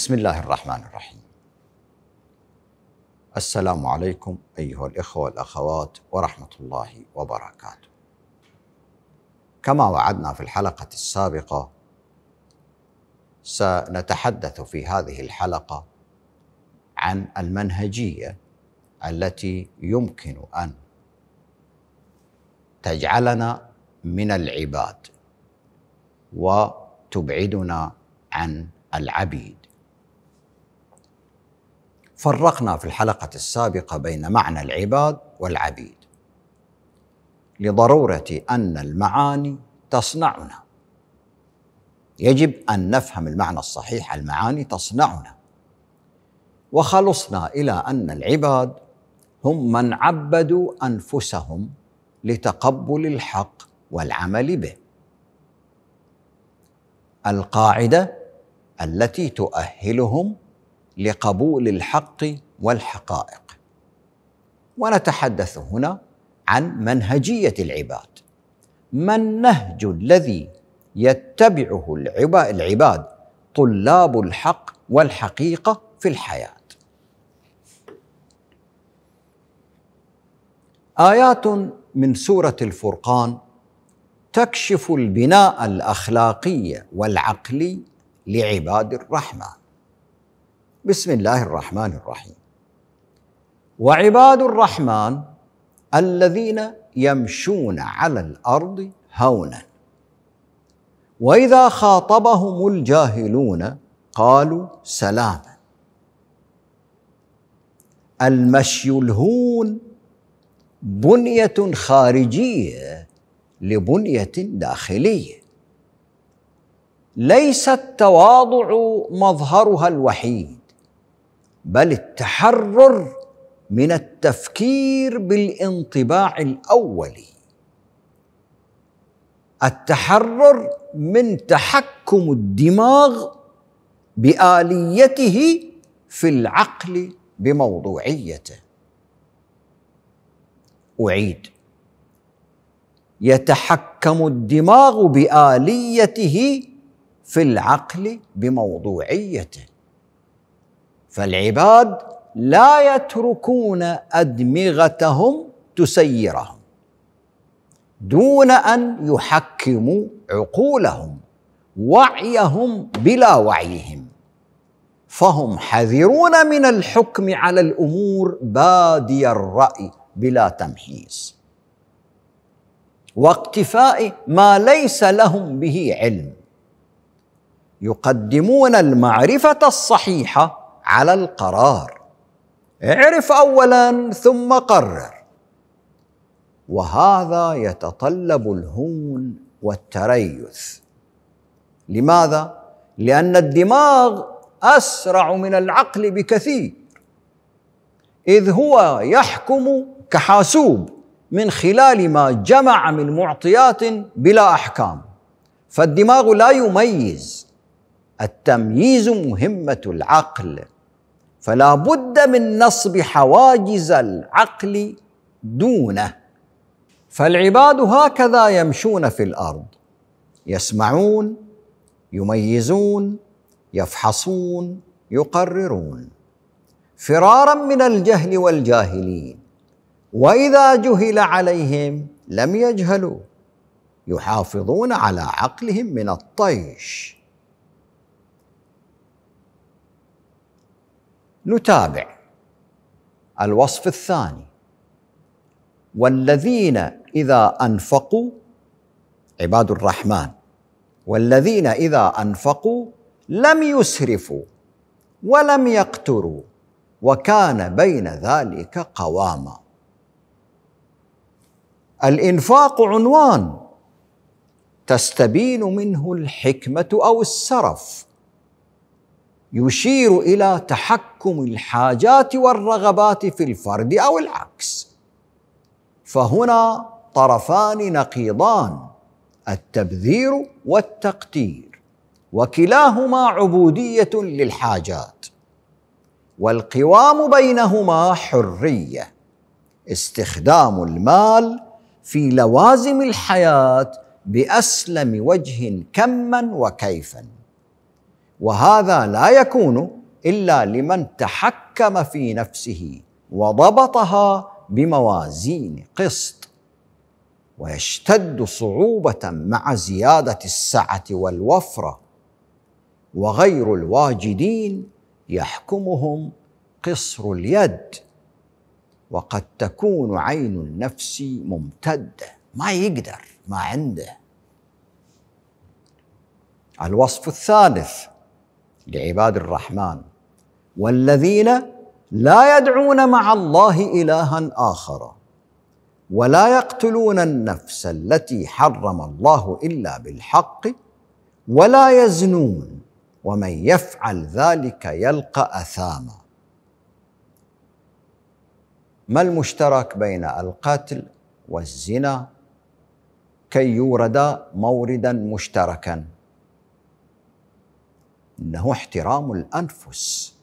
بسم الله الرحمن الرحيم السلام عليكم ايها الاخوه والاخوات ورحمه الله وبركاته كما وعدنا في الحلقه السابقه سنتحدث في هذه الحلقه عن المنهجيه التي يمكن ان تجعلنا من العباد وتبعدنا عن العبيد فرقنا في الحلقه السابقه بين معنى العباد والعبيد لضروره ان المعاني تصنعنا يجب ان نفهم المعنى الصحيح المعاني تصنعنا وخلصنا الى ان العباد هم من عبدوا انفسهم لتقبل الحق والعمل به القاعده التي تؤهلهم لقبول الحق والحقائق ونتحدث هنا عن منهجيه العباد ما النهج الذي يتبعه العباد طلاب الحق والحقيقه في الحياه ايات من سوره الفرقان تكشف البناء الاخلاقي والعقلي لعباد الرحمن بسم الله الرحمن الرحيم وعباد الرحمن الذين يمشون على الارض هونا واذا خاطبهم الجاهلون قالوا سلاما المشي الهون بنيه خارجيه لبنيه داخليه ليس التواضع مظهرها الوحيد بل التحرر من التفكير بالانطباع الاولي التحرر من تحكم الدماغ باليته في العقل بموضوعيته اعيد يتحكم الدماغ باليته في العقل بموضوعيته فالعباد لا يتركون ادمغتهم تسيرهم دون ان يحكموا عقولهم وعيهم بلا وعيهم فهم حذرون من الحكم على الامور بادي الراي بلا تمحيص واقتفاء ما ليس لهم به علم يقدمون المعرفه الصحيحه على القرار اعرف اولا ثم قرر وهذا يتطلب الهون والتريث لماذا لان الدماغ اسرع من العقل بكثير اذ هو يحكم كحاسوب من خلال ما جمع من معطيات بلا احكام فالدماغ لا يميز التمييز مهمه العقل فلا بد من نصب حواجز العقل دونه فالعباد هكذا يمشون في الارض يسمعون يميزون يفحصون يقررون فرارا من الجهل والجاهلين واذا جهل عليهم لم يجهلوا يحافظون على عقلهم من الطيش نتابع الوصف الثاني والذين اذا انفقوا عباد الرحمن والذين اذا انفقوا لم يسرفوا ولم يقتروا وكان بين ذلك قواما الانفاق عنوان تستبين منه الحكمه او السرف يشير الى تحكم الحاجات والرغبات في الفرد او العكس فهنا طرفان نقيضان التبذير والتقتير وكلاهما عبوديه للحاجات والقوام بينهما حريه استخدام المال في لوازم الحياه باسلم وجه كما وكيفا وهذا لا يكون الا لمن تحكم في نفسه وضبطها بموازين قسط ويشتد صعوبه مع زياده السعه والوفره وغير الواجدين يحكمهم قصر اليد وقد تكون عين النفس ممتده ما يقدر ما عنده الوصف الثالث لعباد الرحمن والذين لا يدعون مع الله الها اخر ولا يقتلون النفس التي حرم الله الا بالحق ولا يزنون ومن يفعل ذلك يلقى اثاما ما المشترك بين القتل والزنا كي يوردا موردا مشتركا انه احترام الانفس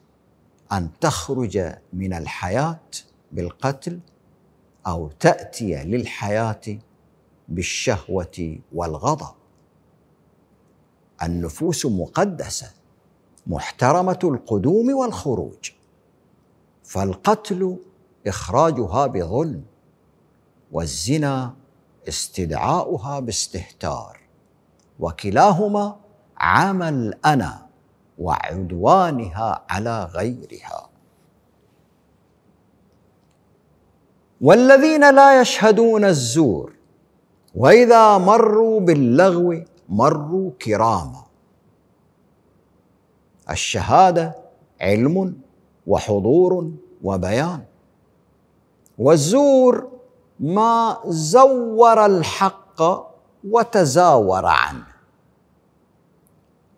ان تخرج من الحياه بالقتل او تاتي للحياه بالشهوه والغضب النفوس مقدسه محترمه القدوم والخروج فالقتل اخراجها بظلم والزنا استدعاؤها باستهتار وكلاهما عمل انا وعدوانها على غيرها والذين لا يشهدون الزور واذا مروا باللغو مروا كراما الشهاده علم وحضور وبيان والزور ما زور الحق وتزاور عنه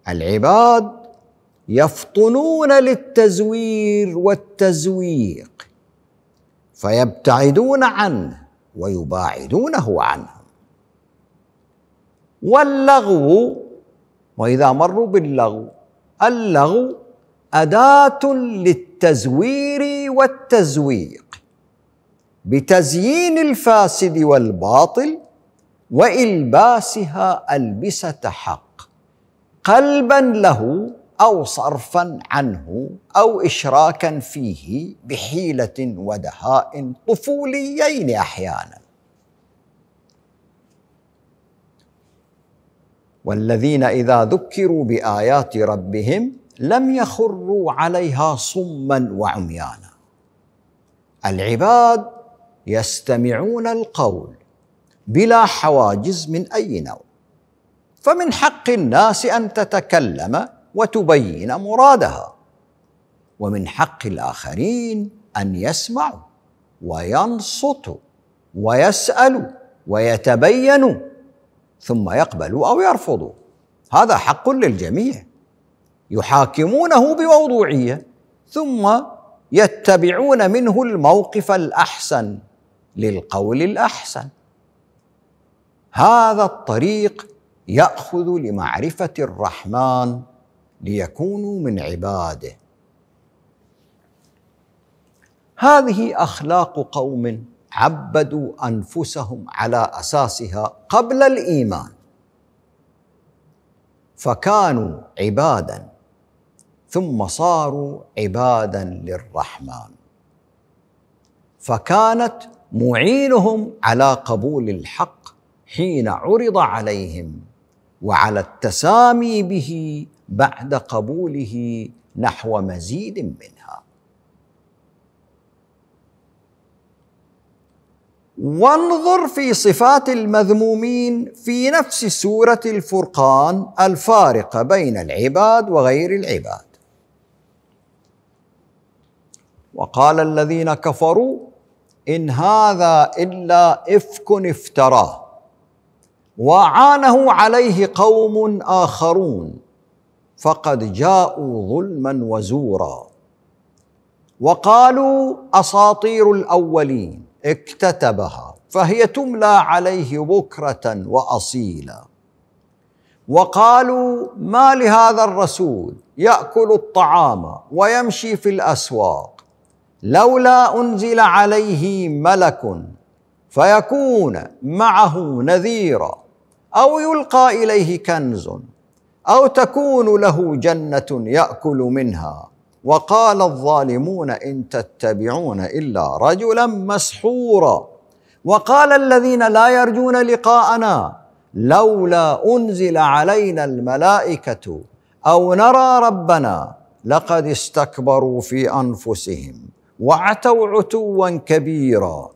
العباد يفطنون للتزوير والتزويق فيبتعدون عنه ويباعدونه عنهم واللغو واذا مروا باللغو اللغو اداه للتزوير والتزويق بتزيين الفاسد والباطل والباسها البسه حق قلبا له او صرفا عنه او اشراكا فيه بحيله ودهاء طفوليين احيانا والذين اذا ذكروا بايات ربهم لم يخروا عليها صما وعميانا العباد يستمعون القول بلا حواجز من اي نوع فمن حق الناس ان تتكلم وتبين مرادها ومن حق الاخرين ان يسمعوا وينصتوا ويسالوا ويتبينوا ثم يقبلوا او يرفضوا هذا حق للجميع يحاكمونه بموضوعيه ثم يتبعون منه الموقف الاحسن للقول الاحسن هذا الطريق ياخذ لمعرفه الرحمن ليكونوا من عباده هذه اخلاق قوم عبدوا انفسهم على اساسها قبل الايمان فكانوا عبادا ثم صاروا عبادا للرحمن فكانت معينهم على قبول الحق حين عرض عليهم وعلى التسامي به بعد قبوله نحو مزيد منها وانظر في صفات المذمومين في نفس سوره الفرقان الفارقه بين العباد وغير العباد وقال الذين كفروا ان هذا الا افك افتراه وعانه عليه قوم اخرون فقد جاءوا ظلما وزورا وقالوا اساطير الاولين اكتتبها فهي تملى عليه بكره واصيلا وقالوا ما لهذا الرسول ياكل الطعام ويمشي في الاسواق لولا انزل عليه ملك فيكون معه نذيرا او يلقى اليه كنز او تكون له جنه ياكل منها وقال الظالمون ان تتبعون الا رجلا مسحورا وقال الذين لا يرجون لقاءنا لولا انزل علينا الملائكه او نرى ربنا لقد استكبروا في انفسهم وعتوا عتوا كبيرا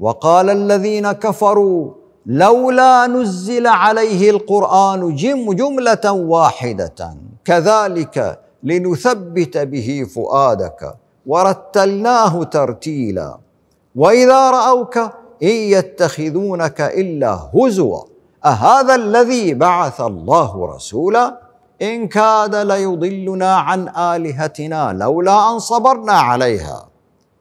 وقال الذين كفروا لولا نزل عليه القرآن جم جملة واحدة كذلك لنثبت به فؤادك ورتلناه ترتيلا وإذا رأوك إن يتخذونك إلا هزوا أهذا الذي بعث الله رسولا إن كاد ليضلنا عن آلهتنا لولا أن صبرنا عليها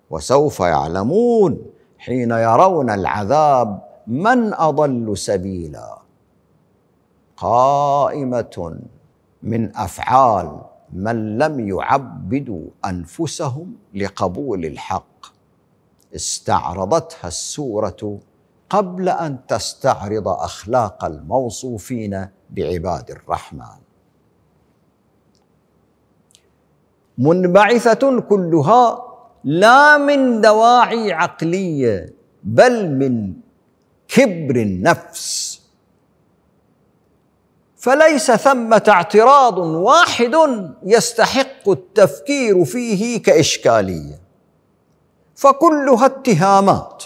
وسوف يعلمون حين يرون العذاب من اضل سبيلا قائمه من افعال من لم يعبدوا انفسهم لقبول الحق استعرضتها السوره قبل ان تستعرض اخلاق الموصوفين بعباد الرحمن منبعثه كلها لا من دواعي عقليه بل من كبر النفس فليس ثمه اعتراض واحد يستحق التفكير فيه كاشكاليه فكلها اتهامات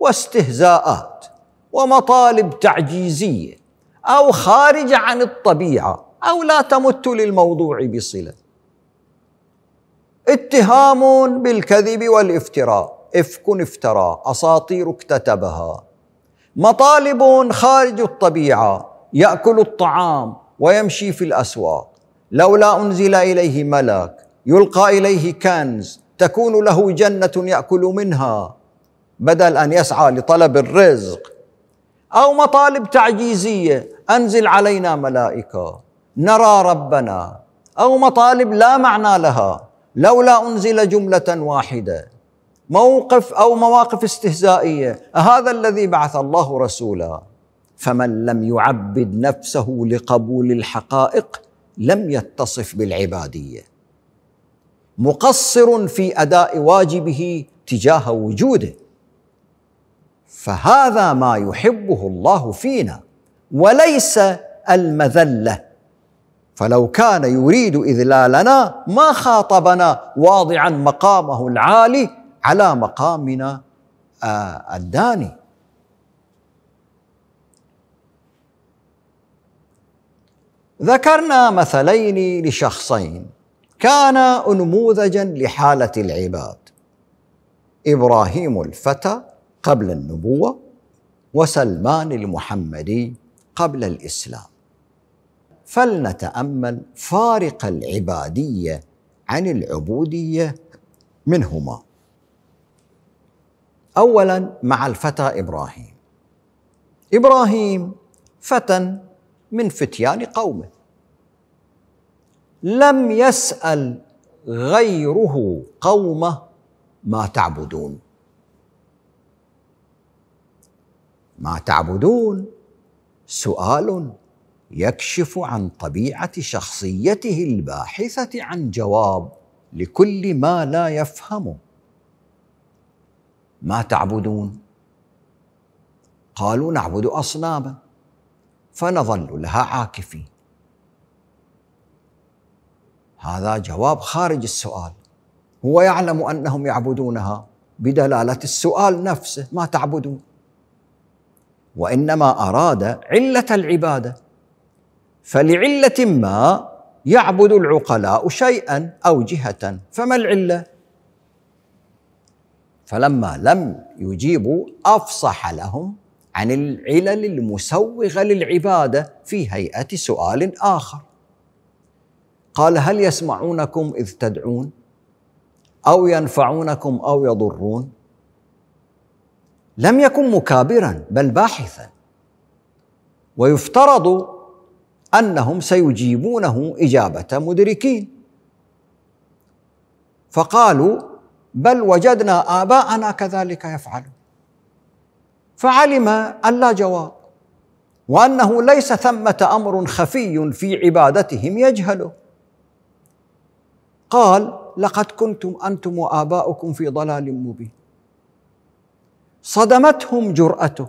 واستهزاءات ومطالب تعجيزيه او خارجه عن الطبيعه او لا تمت للموضوع بصله اتهام بالكذب والافتراء افك افترى اساطير اكتتبها مطالب خارج الطبيعه ياكل الطعام ويمشي في الاسواق لولا انزل اليه ملك يلقى اليه كنز تكون له جنه ياكل منها بدل ان يسعى لطلب الرزق او مطالب تعجيزيه انزل علينا ملائكه نرى ربنا او مطالب لا معنى لها لولا انزل جمله واحده موقف او مواقف استهزائيه هذا الذي بعث الله رسولا فمن لم يعبد نفسه لقبول الحقائق لم يتصف بالعباديه مقصر في اداء واجبه تجاه وجوده فهذا ما يحبه الله فينا وليس المذله فلو كان يريد اذلالنا ما خاطبنا واضعا مقامه العالي على مقامنا آه، الداني ذكرنا مثلين لشخصين كانا انموذجا لحاله العباد ابراهيم الفتى قبل النبوه وسلمان المحمدي قبل الاسلام فلنتامل فارق العباديه عن العبوديه منهما اولا مع الفتى ابراهيم ابراهيم فتى من فتيان قومه لم يسال غيره قومه ما تعبدون ما تعبدون سؤال يكشف عن طبيعه شخصيته الباحثه عن جواب لكل ما لا يفهمه ما تعبدون قالوا نعبد اصناما فنظل لها عاكفين هذا جواب خارج السؤال هو يعلم انهم يعبدونها بدلاله السؤال نفسه ما تعبدون وانما اراد عله العباده فلعله ما يعبد العقلاء شيئا او جهه فما العله فلما لم يجيبوا افصح لهم عن العلل المسوغه للعباده في هيئه سؤال اخر قال هل يسمعونكم اذ تدعون او ينفعونكم او يضرون لم يكن مكابرا بل باحثا ويفترض انهم سيجيبونه اجابه مدركين فقالوا بل وجدنا آباءنا كذلك يفعلون فعلم أن لا جواب وأنه ليس ثمة أمر خفي في عبادتهم يجهله قال لقد كنتم أنتم وآباؤكم في ضلال مبين صدمتهم جرأته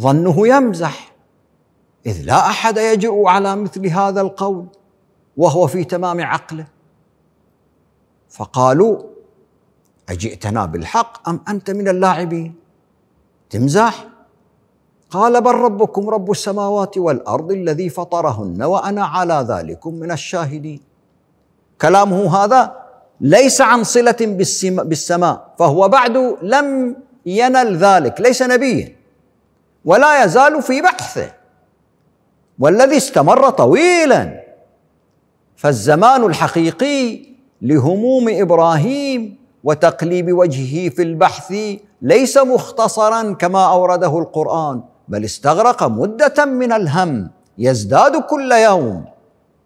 ظنه يمزح إذ لا أحد يجرؤ على مثل هذا القول وهو في تمام عقله فقالوا أجئتنا بالحق أم أنت من اللاعبين تمزح قال بل ربكم رب السماوات والأرض الذي فطرهن وأنا على ذلكم من الشاهدين كلامه هذا ليس عن صلة بالسماء فهو بعد لم ينل ذلك ليس نبيا ولا يزال في بحثه والذي استمر طويلا فالزمان الحقيقي لهموم ابراهيم وتقليب وجهه في البحث ليس مختصرا كما اورده القران بل استغرق مده من الهم يزداد كل يوم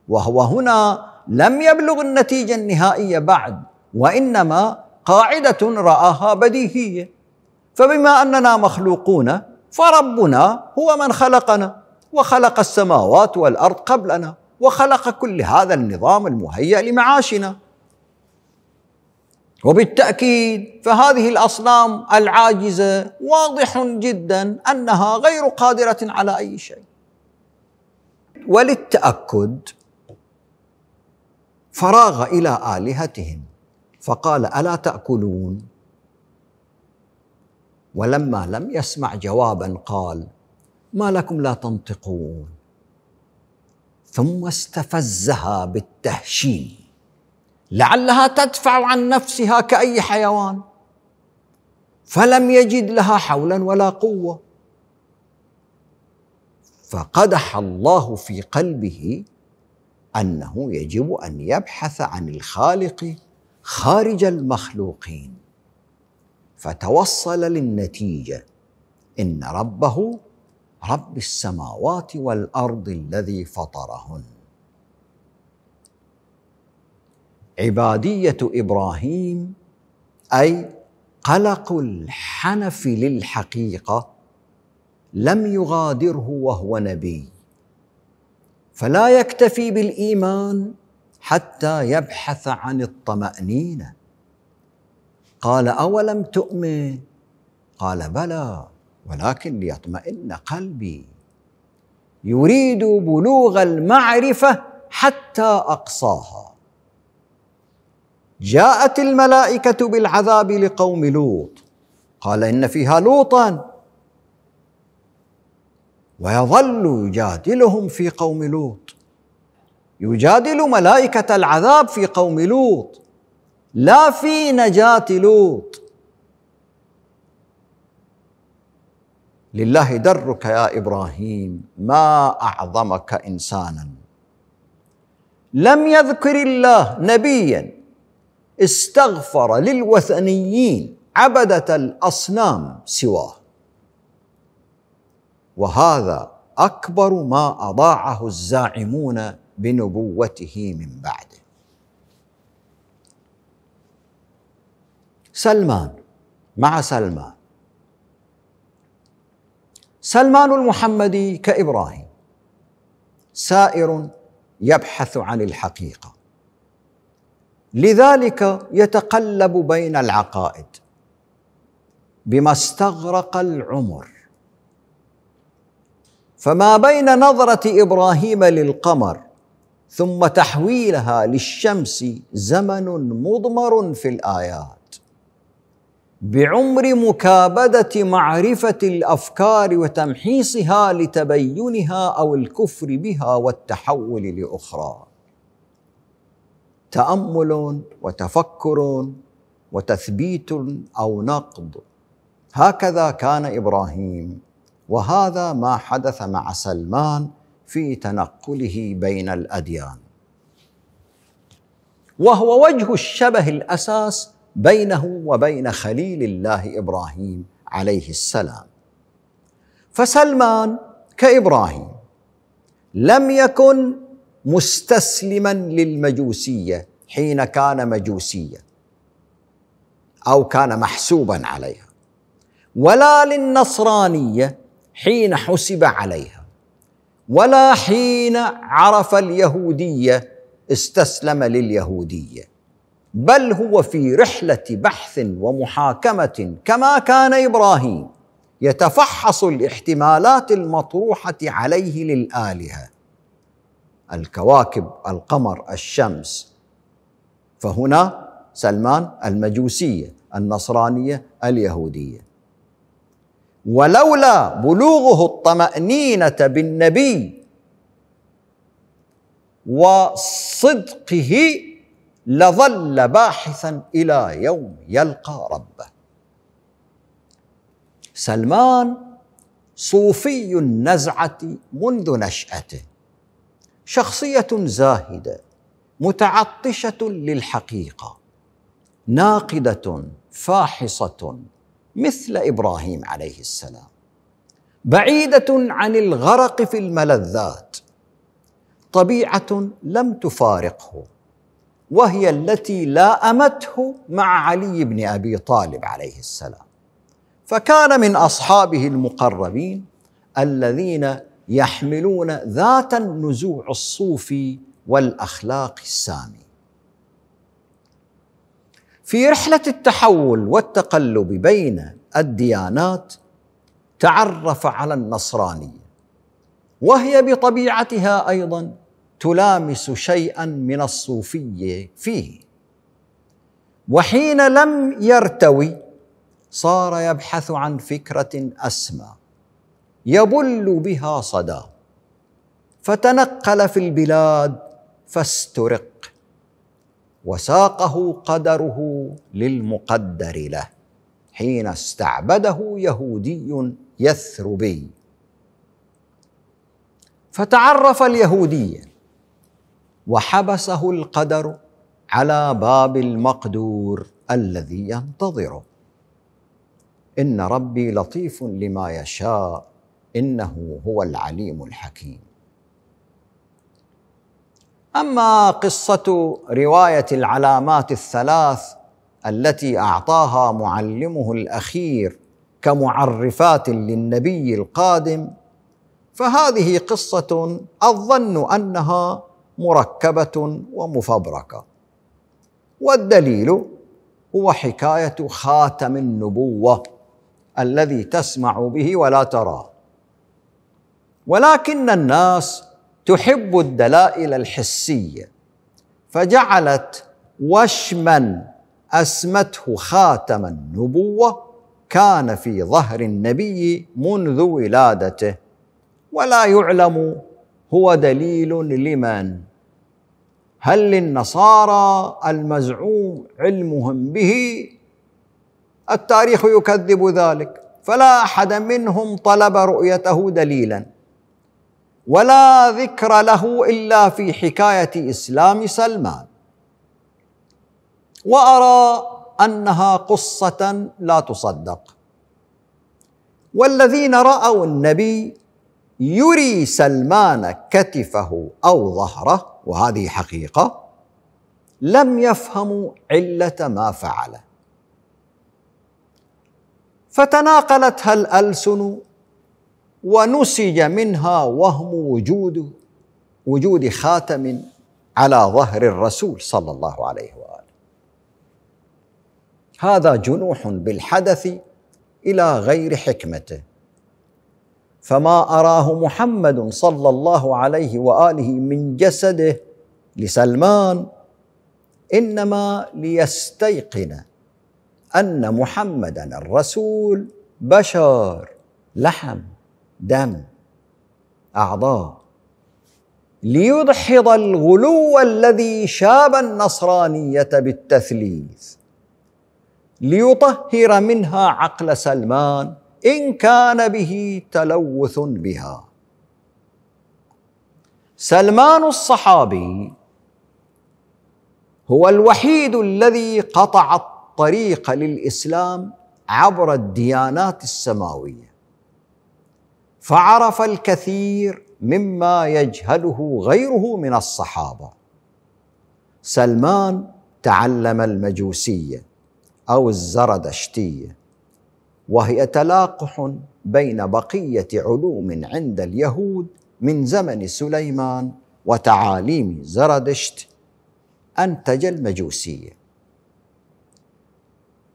وهو هنا لم يبلغ النتيجه النهائيه بعد وانما قاعده راها بديهيه فبما اننا مخلوقون فربنا هو من خلقنا وخلق السماوات والارض قبلنا وخلق كل هذا النظام المهيأ لمعاشنا وبالتأكيد فهذه الأصنام العاجزة واضح جدا أنها غير قادرة على أي شيء وللتأكد فراغ إلى آلهتهم فقال ألا تأكلون ولما لم يسمع جوابا قال ما لكم لا تنطقون ثم استفزها بالتهشيم لعلها تدفع عن نفسها كأي حيوان فلم يجد لها حولا ولا قوة فقدح الله في قلبه أنه يجب أن يبحث عن الخالق خارج المخلوقين فتوصل للنتيجة إن ربه رب السماوات والأرض الذي فطرهن عباديه ابراهيم اي قلق الحنف للحقيقه لم يغادره وهو نبي فلا يكتفي بالايمان حتى يبحث عن الطمانينه قال اولم تؤمن قال بلى ولكن ليطمئن قلبي يريد بلوغ المعرفه حتى اقصاها جاءت الملائكة بالعذاب لقوم لوط قال إن فيها لوطا ويظل يجادلهم في قوم لوط يجادل ملائكة العذاب في قوم لوط لا في نجاة لوط لله درك يا إبراهيم ما أعظمك إنسانا لم يذكر الله نبيا استغفر للوثنيين عبده الاصنام سواه وهذا اكبر ما اضاعه الزاعمون بنبوته من بعده سلمان مع سلمان سلمان المحمدي كابراهيم سائر يبحث عن الحقيقه لذلك يتقلب بين العقائد بما استغرق العمر فما بين نظره ابراهيم للقمر ثم تحويلها للشمس زمن مضمر في الايات بعمر مكابده معرفه الافكار وتمحيصها لتبينها او الكفر بها والتحول لاخرى تامل وتفكر وتثبيت او نقد هكذا كان ابراهيم وهذا ما حدث مع سلمان في تنقله بين الاديان وهو وجه الشبه الاساس بينه وبين خليل الله ابراهيم عليه السلام فسلمان كابراهيم لم يكن مستسلما للمجوسيه حين كان مجوسيه او كان محسوبا عليها ولا للنصرانيه حين حسب عليها ولا حين عرف اليهوديه استسلم لليهوديه بل هو في رحله بحث ومحاكمه كما كان ابراهيم يتفحص الاحتمالات المطروحه عليه للالهه الكواكب القمر الشمس فهنا سلمان المجوسيه النصرانيه اليهوديه ولولا بلوغه الطمانينه بالنبي وصدقه لظل باحثا الى يوم يلقى ربه سلمان صوفي النزعه منذ نشاته شخصيه زاهده متعطشه للحقيقه ناقده فاحصه مثل ابراهيم عليه السلام بعيده عن الغرق في الملذات طبيعه لم تفارقه وهي التي لامته مع علي بن ابي طالب عليه السلام فكان من اصحابه المقربين الذين يحملون ذات النزوع الصوفي والاخلاق السامي في رحله التحول والتقلب بين الديانات تعرف على النصرانيه وهي بطبيعتها ايضا تلامس شيئا من الصوفيه فيه وحين لم يرتوي صار يبحث عن فكره اسمى يبل بها صدى فتنقل في البلاد فاسترق وساقه قدره للمقدر له حين استعبده يهودي يثربي فتعرف اليهودي وحبسه القدر على باب المقدور الذي ينتظره ان ربي لطيف لما يشاء انه هو العليم الحكيم اما قصه روايه العلامات الثلاث التي اعطاها معلمه الاخير كمعرفات للنبي القادم فهذه قصه الظن انها مركبه ومفبركه والدليل هو حكايه خاتم النبوه الذي تسمع به ولا تراه ولكن الناس تحب الدلائل الحسيه فجعلت وشما اسمته خاتم النبوه كان في ظهر النبي منذ ولادته ولا يعلم هو دليل لمن هل للنصارى المزعوم علمهم به التاريخ يكذب ذلك فلا احد منهم طلب رؤيته دليلا ولا ذكر له الا في حكايه اسلام سلمان وارى انها قصه لا تصدق والذين راوا النبي يري سلمان كتفه او ظهره وهذه حقيقه لم يفهموا عله ما فعله فتناقلتها الالسن ونسج منها وهم وجود وجود خاتم على ظهر الرسول صلى الله عليه واله هذا جنوح بالحدث الى غير حكمته فما اراه محمد صلى الله عليه واله من جسده لسلمان انما ليستيقن ان محمدا الرسول بشر لحم دم اعضاء ليدحض الغلو الذي شاب النصرانيه بالتثليث ليطهر منها عقل سلمان ان كان به تلوث بها سلمان الصحابي هو الوحيد الذي قطع الطريق للاسلام عبر الديانات السماويه فعرف الكثير مما يجهله غيره من الصحابه سلمان تعلم المجوسيه او الزردشتيه وهي تلاقح بين بقيه علوم عند اليهود من زمن سليمان وتعاليم زردشت انتج المجوسيه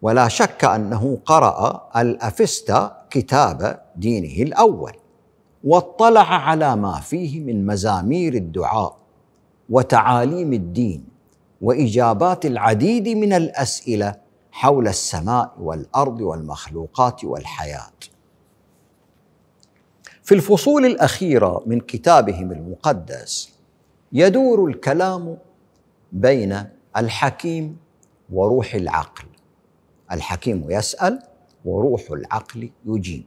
ولا شك انه قرا الافستا كتاب دينه الاول واطلع على ما فيه من مزامير الدعاء وتعاليم الدين واجابات العديد من الاسئله حول السماء والارض والمخلوقات والحياه في الفصول الاخيره من كتابهم المقدس يدور الكلام بين الحكيم وروح العقل الحكيم يسال وروح العقل يجيب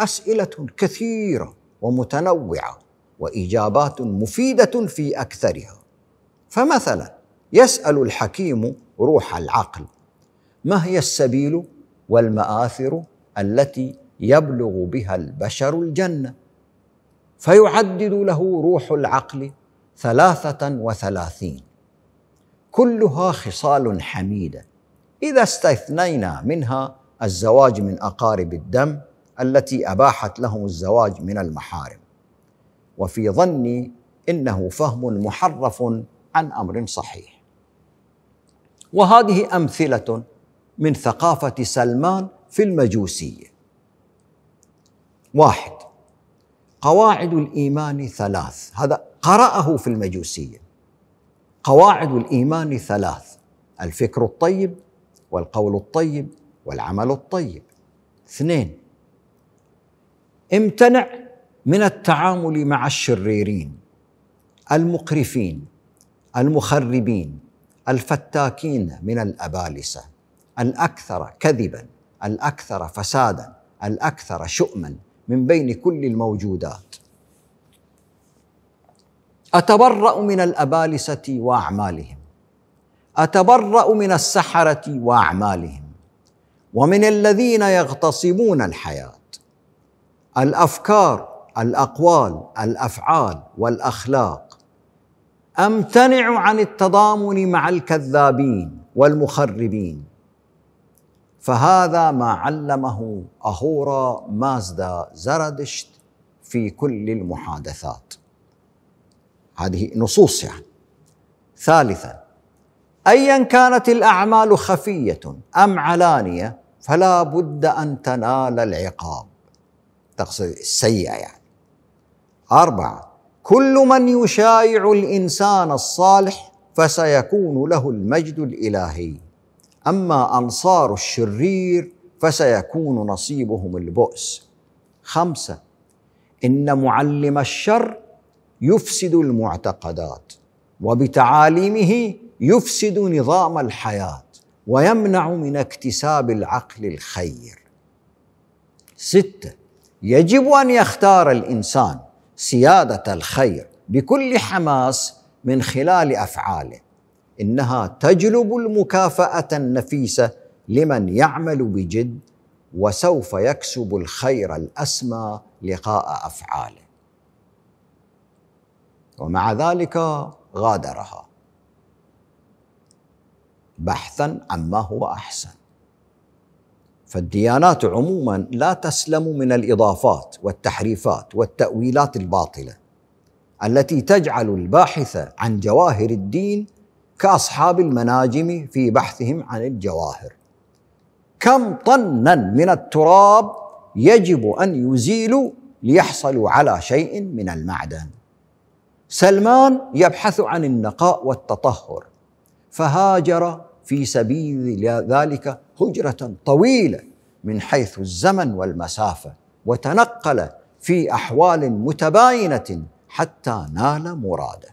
اسئله كثيره ومتنوعه واجابات مفيده في اكثرها فمثلا يسال الحكيم روح العقل ما هي السبيل والماثر التي يبلغ بها البشر الجنه فيعدد له روح العقل ثلاثه وثلاثين كلها خصال حميده اذا استثنينا منها الزواج من اقارب الدم التي اباحت لهم الزواج من المحارم وفي ظني انه فهم محرف عن امر صحيح وهذه امثله من ثقافه سلمان في المجوسيه واحد قواعد الايمان ثلاث هذا قراه في المجوسيه قواعد الايمان ثلاث الفكر الطيب والقول الطيب والعمل الطيب اثنين امتنع من التعامل مع الشريرين المقرفين المخربين الفتاكين من الابالسه الاكثر كذبا الاكثر فسادا الاكثر شؤما من بين كل الموجودات اتبرا من الابالسه واعمالهم اتبرا من السحره واعمالهم ومن الذين يغتصبون الحياه الافكار الاقوال الافعال والاخلاق امتنع عن التضامن مع الكذابين والمخربين فهذا ما علمه اهورا مازدا زردشت في كل المحادثات هذه نصوص يعني ثالثا ايا كانت الاعمال خفيه ام علانيه فلا بد ان تنال العقاب تقصد السيئة يعني أربعة كل من يشايع الإنسان الصالح فسيكون له المجد الإلهي أما أنصار الشرير فسيكون نصيبهم البؤس خمسة إن معلم الشر يفسد المعتقدات وبتعاليمه يفسد نظام الحياه ويمنع من اكتساب العقل الخير سته يجب ان يختار الانسان سياده الخير بكل حماس من خلال افعاله انها تجلب المكافاه النفيسه لمن يعمل بجد وسوف يكسب الخير الاسمى لقاء افعاله ومع ذلك غادرها بحثا عما هو احسن فالديانات عموما لا تسلم من الاضافات والتحريفات والتاويلات الباطله التي تجعل الباحث عن جواهر الدين كاصحاب المناجم في بحثهم عن الجواهر كم طنا من التراب يجب ان يزيلوا ليحصلوا على شيء من المعدن سلمان يبحث عن النقاء والتطهر فهاجر في سبيل ذلك هجره طويله من حيث الزمن والمسافه وتنقل في احوال متباينه حتى نال مراده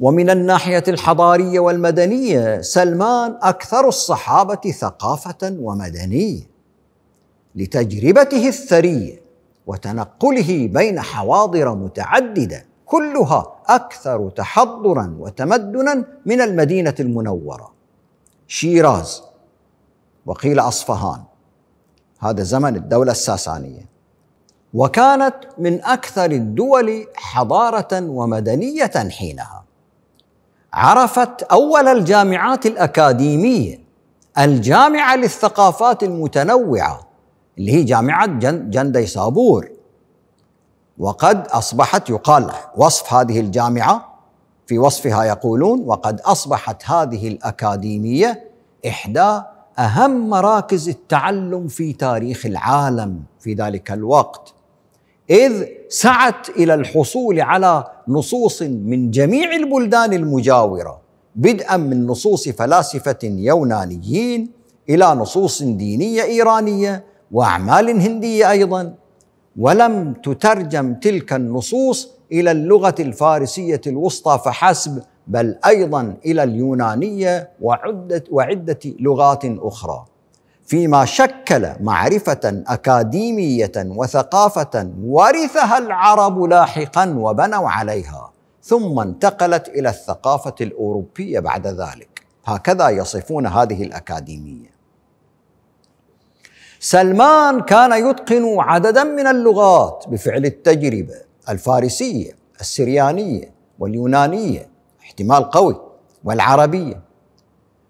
ومن الناحيه الحضاريه والمدنيه سلمان اكثر الصحابه ثقافه ومدنيه لتجربته الثريه وتنقله بين حواضر متعدده كلها اكثر تحضرا وتمدنا من المدينه المنوره شيراز وقيل اصفهان هذا زمن الدوله الساسانيه وكانت من اكثر الدول حضاره ومدنيه حينها عرفت اول الجامعات الاكاديميه الجامعه للثقافات المتنوعه اللي هي جامعه جندي صابور وقد اصبحت يقال وصف هذه الجامعه في وصفها يقولون وقد اصبحت هذه الاكاديميه احدى اهم مراكز التعلم في تاريخ العالم في ذلك الوقت اذ سعت الى الحصول على نصوص من جميع البلدان المجاوره بدءا من نصوص فلاسفه يونانيين الى نصوص دينيه ايرانيه واعمال هنديه ايضا ولم تترجم تلك النصوص الى اللغه الفارسيه الوسطى فحسب بل ايضا الى اليونانيه وعده وعده لغات اخرى فيما شكل معرفه اكاديميه وثقافه ورثها العرب لاحقا وبنوا عليها ثم انتقلت الى الثقافه الاوروبيه بعد ذلك هكذا يصفون هذه الاكاديميه سلمان كان يتقن عددا من اللغات بفعل التجربه الفارسيه السريانيه واليونانيه احتمال قوي والعربيه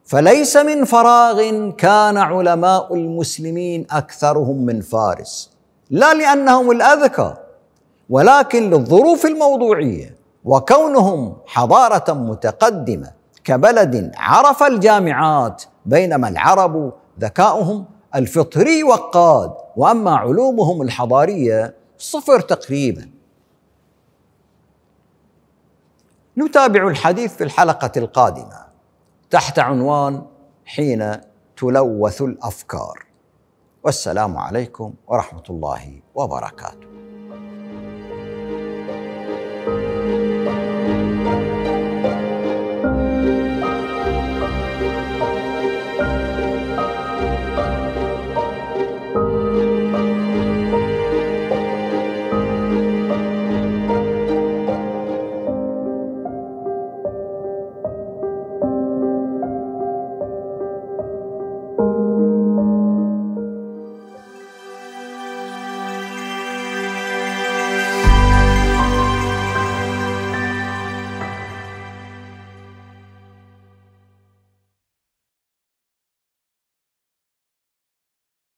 فليس من فراغ كان علماء المسلمين اكثرهم من فارس لا لانهم الاذكى ولكن للظروف الموضوعيه وكونهم حضاره متقدمه كبلد عرف الجامعات بينما العرب ذكاؤهم الفطري وقاد واما علومهم الحضاريه صفر تقريبا نتابع الحديث في الحلقه القادمه تحت عنوان حين تلوث الافكار والسلام عليكم ورحمه الله وبركاته